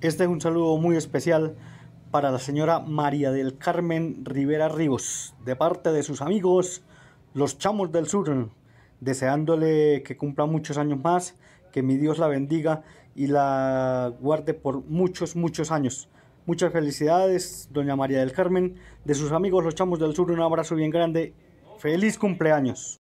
Este es un saludo muy especial para la señora María del Carmen Rivera Ríos, de parte de sus amigos, los chamos del sur, deseándole que cumpla muchos años más, que mi Dios la bendiga y la guarde por muchos, muchos años. Muchas felicidades, doña María del Carmen, de sus amigos los chamos del sur, un abrazo bien grande, feliz cumpleaños.